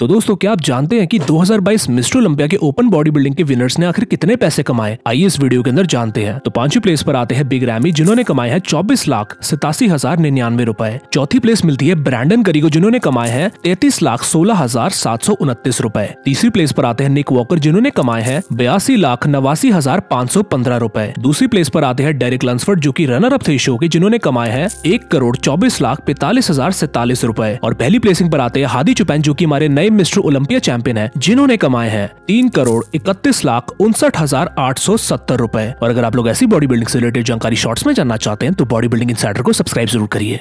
तो दोस्तों क्या आप जानते हैं कि 2022 मिस्टर ओलंपिया के ओपन बॉडी बिल्डिंग के विनर्स ने आखिर कितने पैसे कमाए आइए इस वीडियो के अंदर जानते हैं तो पांचवी प्लेस पर आते हैं बिग रैमी जिन्होंने कमाए हैं चौबीस लाख सतासी हजार निन्यानवे रूपए चौथी प्लेस मिलती है ब्रांडन करी को जिन्होंने कमाए हैं तैतीस लाख सोलह हजार सात सौ उनतीस रूपए तीसरी प्लेस पर आते हैं निक वॉकर जिन्होंने कमाए हैं बयासी लाख नवासी हजार पाँच सौ पंद्रह रूपए दूसरी प्लेस पर आते हैं डेरिक लंसफर्ड जो की रनर अप थे शो के जिन्होंने कमाए हैं एक करोड़ चौबीस लाख पैतालीस हजार सैतालीस रूपए और पहली प्लेसिंग पर आते हैं हादी चुपैन जो की हमारे नए टाइम मिस्टर ओलंपिया चैंपियन है जिन्होंने कमाए हैं तीन करोड़ इकतीस लाख उनसठ हजार आठ सौ सत्तर रूपए और अगर आप लोग ऐसी बॉडी बिल्डिंग से रिलेटेड जानकारी शॉर्ट्स में जानना चाहते हैं तो बॉडी बिल्डिंग इन को सब्सक्राइब जरूर करिए